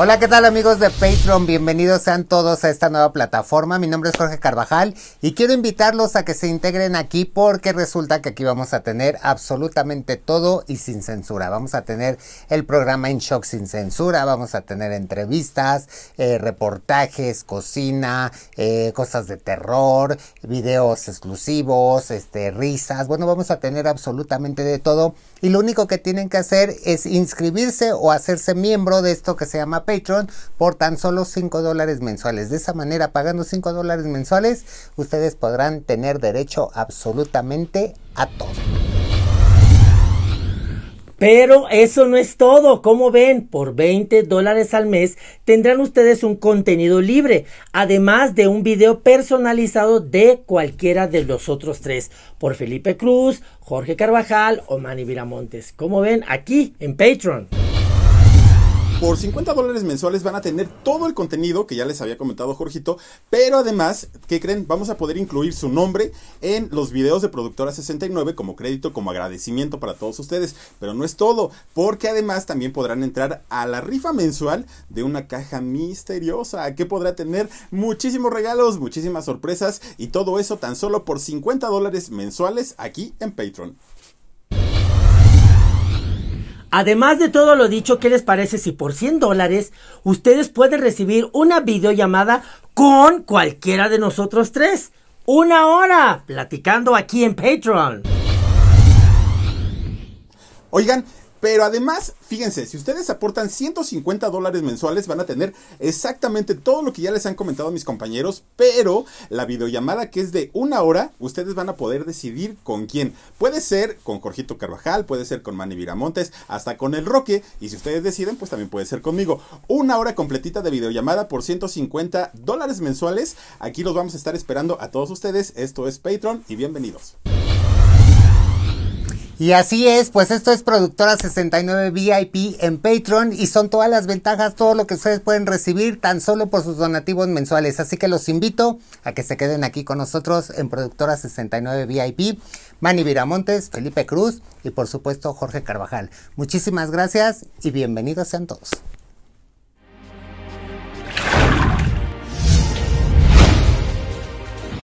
Hola, ¿qué tal amigos de Patreon? Bienvenidos sean todos a esta nueva plataforma. Mi nombre es Jorge Carvajal y quiero invitarlos a que se integren aquí porque resulta que aquí vamos a tener absolutamente todo y sin censura. Vamos a tener el programa En Shock sin censura, vamos a tener entrevistas, eh, reportajes, cocina, eh, cosas de terror, videos exclusivos, este, risas. Bueno, vamos a tener absolutamente de todo y lo único que tienen que hacer es inscribirse o hacerse miembro de esto que se llama Patreon por tan solo 5 dólares mensuales. De esa manera, pagando 5 dólares mensuales, ustedes podrán tener derecho absolutamente a todo. Pero eso no es todo. Como ven, por 20 dólares al mes tendrán ustedes un contenido libre, además de un video personalizado de cualquiera de los otros tres, por Felipe Cruz, Jorge Carvajal o Manny Viramontes. Como ven, aquí en Patreon. Por 50 dólares mensuales van a tener todo el contenido que ya les había comentado Jorgito, pero además, ¿qué creen? Vamos a poder incluir su nombre en los videos de Productora 69 como crédito, como agradecimiento para todos ustedes. Pero no es todo, porque además también podrán entrar a la rifa mensual de una caja misteriosa que podrá tener muchísimos regalos, muchísimas sorpresas y todo eso tan solo por 50 dólares mensuales aquí en Patreon. Además de todo lo dicho, ¿qué les parece si por 100 dólares ustedes pueden recibir una videollamada con cualquiera de nosotros tres? Una hora platicando aquí en Patreon. Oigan, pero además, fíjense, si ustedes aportan 150 dólares mensuales van a tener exactamente todo lo que ya les han comentado mis compañeros, pero la videollamada que es de una hora, ustedes van a poder decidir con quién. Puede ser con Jorgito Carvajal, puede ser con Manny Viramontes, hasta con el Roque, y si ustedes deciden, pues también puede ser conmigo. Una hora completita de videollamada por 150 dólares mensuales. Aquí los vamos a estar esperando a todos ustedes. Esto es Patreon y bienvenidos. Y así es, pues esto es Productora 69 VIP en Patreon y son todas las ventajas, todo lo que ustedes pueden recibir tan solo por sus donativos mensuales. Así que los invito a que se queden aquí con nosotros en Productora 69 VIP. Manny Viramontes, Felipe Cruz y por supuesto Jorge Carvajal. Muchísimas gracias y bienvenidos sean todos.